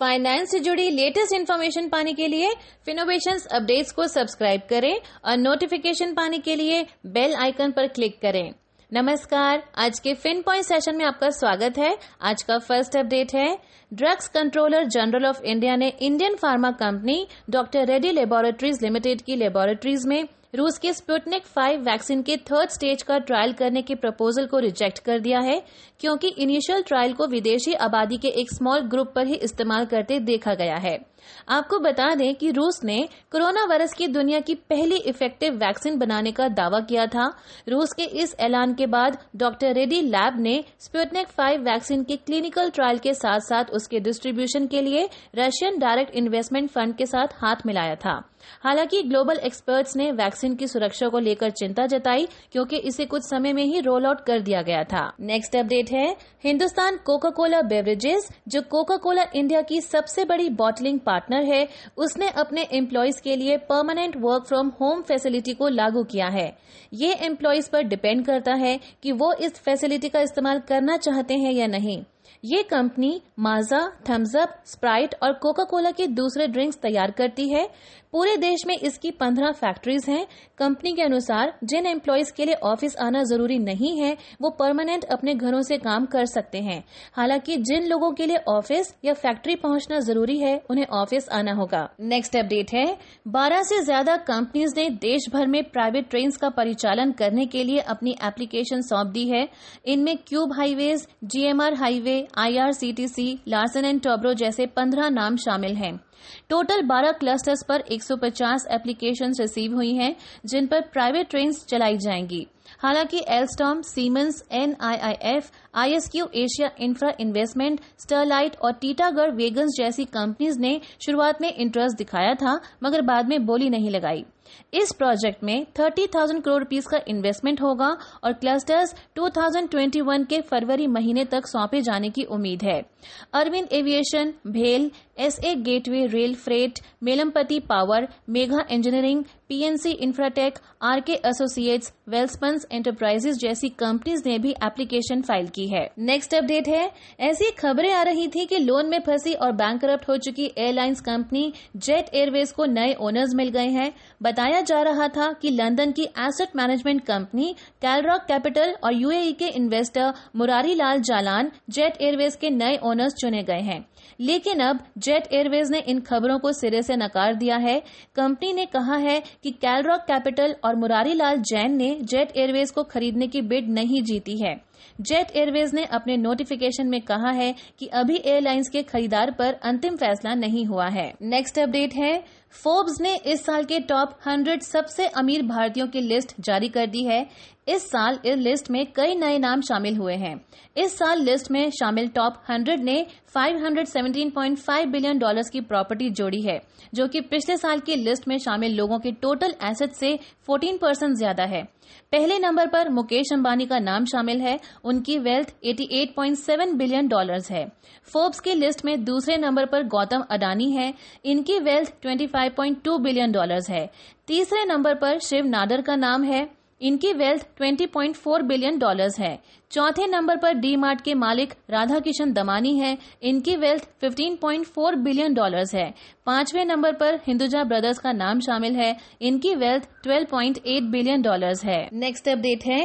finance से जुड़ी latest information पाने के लिए फिनोवेशन अपडेट्स को सब्सक्राइब करें और नोटिफिकेशन पाने के लिए बेल आइकन पर क्लिक करें नमस्कार आज के फिन पॉइंट सेशन में आपका स्वागत है आज का फर्स्ट अपडेट है drugs controller general of India ने Indian pharma company doctor Reddy laboratories limited की लेबोरेटरीज में रूस के स्पुटनिक फाइव वैक्सीन के थर्ड स्टेज का ट्रायल करने के प्रपोजल को रिजेक्ट कर दिया है क्योंकि इनिशियल ट्रायल को विदेशी आबादी के एक स्मॉल ग्रुप पर ही इस्तेमाल करते देखा गया है आपको बता दें कि रूस ने कोरोना वायरस की दुनिया की पहली इफेक्टिव वैक्सीन बनाने का दावा किया था रूस के इस ऐलान के बाद डॉक्टर रेडी लैब ने स्प्यूटनिक फाइव वैक्सीन के क्लिनिकल ट्रायल के साथ साथ उसके डिस्ट्रीब्यूशन के लिए रशियन डायरेक्ट इन्वेस्टमेंट फंड के साथ हाथ मिलाया था हालांकि ग्लोबल एक्सपर्ट्स ने वैक्सीन की सुरक्षा को लेकर चिंता जताई क्योंकि इसे कुछ समय में ही रोल आउट कर दिया गया था नेक्स्ट अपडेट है हिंदुस्तान कोका कोला बेवरेजेस जो कोका कोला इंडिया की सबसे बड़ी बॉटलिंग पार्टनर है उसने अपने एम्प्लॉयज के लिए permanent work from home facility को लागू किया है ये एम्प्लॉयज पर डिपेंड करता है कि वो इस फैसिलिटी का इस्तेमाल करना चाहते हैं या नहीं ये कंपनी माजा थम्सअप स्प्राइट और कोका कोला के दूसरे ड्रिंक्स तैयार करती है पूरे देश में इसकी पंद्रह फैक्ट्रीज हैं कंपनी के अनुसार जिन एम्प्लॉयज के लिए ऑफिस आना जरूरी नहीं है वो परमानेंट अपने घरों से काम कर सकते हैं हालांकि जिन लोगों के लिए ऑफिस या फैक्ट्री पहुंचना जरूरी है उन्हें ऑफिस आना होगा नेक्स्ट अपडेट है बारह से ज्यादा कंपनीज ने देश भर में प्राइवेट ट्रेन का परिचालन करने के लिए अपनी एप्लीकेशन सौंप दी है इनमें Cube Highways GMR highway IRCTC Larsen and Toubro जैसे 15 नाम शामिल हैं टोटल 12 क्लस्टर्स पर 150 एप्लीकेशंस रिसीव हुई हैं जिन पर प्राइवेट ट्रेन चलाई जाएंगी हालांकि Alstom Siemens NIIF ISQ Asia Infra Investment Sterlite और टीटागढ़ वेगन्स जैसी कंपनीज ने शुरुआत में इंटरेस्ट दिखाया था मगर बाद में बोली नहीं लगाई इस प्रोजेक्ट में 30,000 करोड़ रुपीस का इन्वेस्टमेंट होगा और क्लस्टर्स 2021 के फरवरी महीने तक सौंपे जाने की उम्मीद है अरविंद एविएशन भेल S A Gateway Rail Freight Malempati Power Megha Engineering PNC Infratech RK Associates Welspuns Enterprises जैसी कंपनीज ने भी एप्लीकेशन फाइल की है नेक्स्ट अपडेट है ऐसी खबरें आ रही थी कि लोन में फंसी और बैंक हो चुकी एयरलाइंस कंपनी जेट एयरवेज को नए ओनर्स मिल गए हैं बताया जा रहा था कि लंदन की asset management company Kalrock Capital और यूएई e के investor Murari Lal Jalan Jet Airways के नए ओनर्स चुने गए हैं लेकिन अब जेट एयरवेज ने इन खबरों को सिरे से नकार दिया है कंपनी ने कहा है कि कैलरॉक कैपिटल और मुरारी लाल जैन ने जेट एयरवेज को खरीदने की बिड नहीं जीती है जेट एयरवेज ने अपने नोटिफिकेशन में कहा है कि अभी एयरलाइंस के खरीदार पर अंतिम फैसला नहीं हुआ है नेक्स्ट अपडेट है फोर्ब्स ने इस साल के टॉप 100 सबसे अमीर भारतीयों की लिस्ट जारी कर दी है इस साल इस लिस्ट में कई नए नाम शामिल हुए हैं इस साल लिस्ट में शामिल टॉप 100 ने 517.5 बिलियन डॉलर्स की प्रॉपर्टी जोड़ी है जो कि पिछले साल की लिस्ट में शामिल लोगों के टोटल एसेट से 14 परसेंट ज्यादा है पहले नंबर पर मुकेश अंबानी का नाम शामिल है उनकी वेल्थ 88.7 बिलियन डॉलर्स है फोर्ब्स की लिस्ट में दूसरे नंबर पर गौतम अडानी है इनकी वेल्थ 25.2 बिलियन डॉलर्स है तीसरे नंबर पर शिव नाडर का नाम है इनकी वेल्थ 20.4 बिलियन डॉलर्स है चौथे नंबर पर डी मार्ट के मालिक राधा किशन दमानी है इनकी वेल्थ 15.4 बिलियन डॉलर्स है पांचवें नंबर पर हिंदुजा ब्रदर्स का नाम शामिल है इनकी वेल्थ 12.8 बिलियन डॉलर्स है नेक्स्ट अपडेट है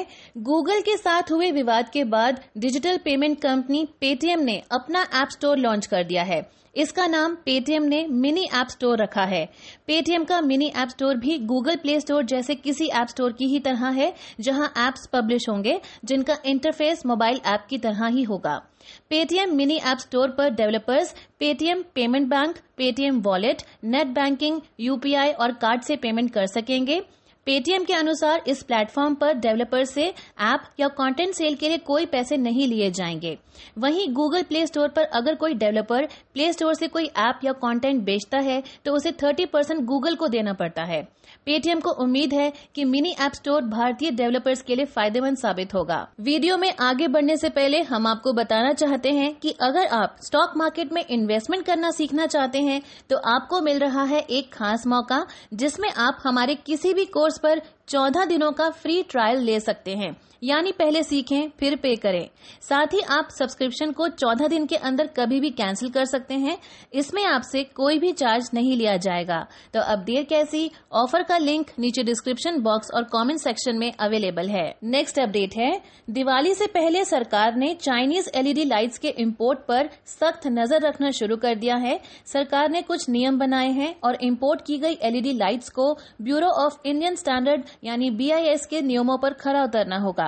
गूगल के साथ हुए विवाद के बाद डिजिटल पेमेंट कंपनी पेटीएम ने अपना एप स्टोर लॉन्च कर दिया है इसका नाम पेटीएम ने मिनी ऐप स्टोर रखा है पेटीएम का मिनी ऐप स्टोर भी गूगल प्ले स्टोर जैसे किसी ऐप स्टोर की ही तरह है जहां एप्स पब्लिश होंगे जिनका इंटरफेस मोबाइल ऐप की तरह ही होगा पेटीएम मिनी ऐप स्टोर पर developers Paytm payment bank Paytm wallet net banking UPI और कार्ड से पेमेंट कर सकेंगे पेटीएम के अनुसार इस प्लेटफॉर्म पर डेवलपर से ऐप या कंटेंट सेल के लिए कोई पैसे नहीं लिए जाएंगे वहीं गूगल प्ले स्टोर पर अगर कोई डेवलपर प्ले स्टोर से कोई ऐप या कंटेंट बेचता है तो उसे 30 परसेंट गूगल को देना पड़ता है पेटीएम को उम्मीद है कि मिनी ऐप स्टोर भारतीय डेवलपर्स के लिए फायदेमंद साबित होगा वीडियो में आगे बढ़ने से पहले हम आपको बताना चाहते हैं कि अगर आप स्टॉक मार्केट में इन्वेस्टमेंट करना सीखना चाहते हैं तो आपको मिल रहा है एक खास मौका जिसमें आप हमारे किसी भी कोर्स उस पर चौदह दिनों का फ्री ट्रायल ले सकते हैं यानी पहले सीखें फिर पे करें साथ ही आप सब्सक्रिप्शन को चौदह दिन के अंदर कभी भी कैंसिल कर सकते हैं इसमें आपसे कोई भी चार्ज नहीं लिया जाएगा तो अब देर कैसी ऑफर का लिंक नीचे डिस्क्रिप्शन बॉक्स और कमेंट सेक्शन में अवेलेबल है नेक्स्ट अपडेट है दिवाली से पहले सरकार ने चाइनीज एलईडी लाइट्स के इम्पोर्ट पर सख्त नजर रखना शुरू कर दिया है सरकार ने कुछ नियम बनाए हैं और इम्पोर्ट की गई एलईडी लाइट्स e को ब्यूरो ऑफ इंडियन स्टैंडर्ड यानी बीआईएस के नियमों पर खरा उतरना होगा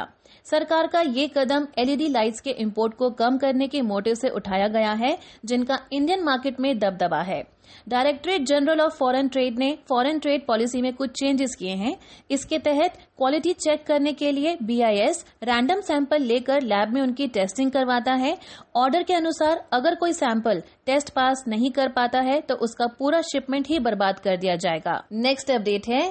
सरकार का ये कदम एलईडी लाइट्स e के इम्पोर्ट को कम करने के मोटिव से उठाया गया है जिनका इंडियन मार्केट में दबदबा है directorate general of foreign trade ने फॉरेन ट्रेड पॉलिसी में कुछ चेंजेस किए हैं इसके तहत क्वालिटी चेक करने के लिए बीआईएस रैंडम सैंपल लेकर लैब में उनकी टेस्टिंग करवाता है ऑर्डर के अनुसार अगर कोई सैंपल टेस्ट पास नहीं कर पाता है तो उसका पूरा शिपमेंट ही बर्बाद कर दिया जाएगा नेक्स्ट अपडेट है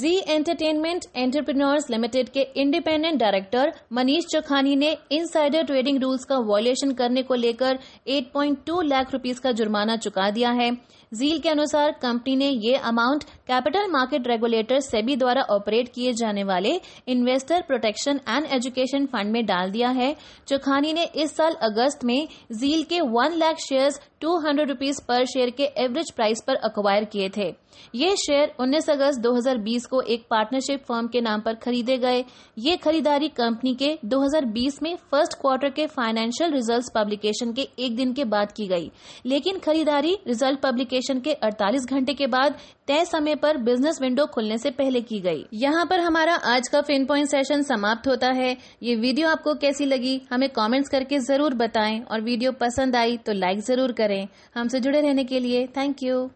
जी एंटरटेनमेंट एंटरप्रेन्योर्स लिमिटेड के इंडिपेंडेंट डायरेक्टर मनीष चौखानी ने इनसाइडर ट्रेडिंग रूल्स का वायोलेशन करने को लेकर 8.2 लाख रुपीस का जुर्माना चुका दिया है जील के अनुसार कंपनी ने ये amount capital market regulator SEBI द्वारा ऑपरेट किए जाने वाले investor protection and education fund में डाल दिया है चौखानी ने इस साल अगस्त में जील के one lakh shares two hundred rupees पर शेयर के एवरेज प्राइस पर अक्वायर किए थे ये शेयर 19 अगस्त 2020 को एक पार्टनरशिप फर्म के नाम पर खरीदे गए ये खरीदारी कंपनी के 2020 में फर्स्ट क्वार्टर के फाइनेंशियल रिजल्ट्स पब्लिकेशन के एक दिन के बाद की गई लेकिन खरीदारी रिजल्ट पब्लिकेशन के 48 घंटे के बाद तय समय पर बिजनेस विंडो खुलने से पहले की गई यहाँ पर हमारा आज का फिन पॉइंट सेशन समाप्त होता है ये वीडियो आपको कैसी लगी हमें कॉमेंट्स करके जरूर बताएं और वीडियो पसंद आई तो लाइक जरूर करें करें हमसे जुड़े रहने के लिए थैंक यू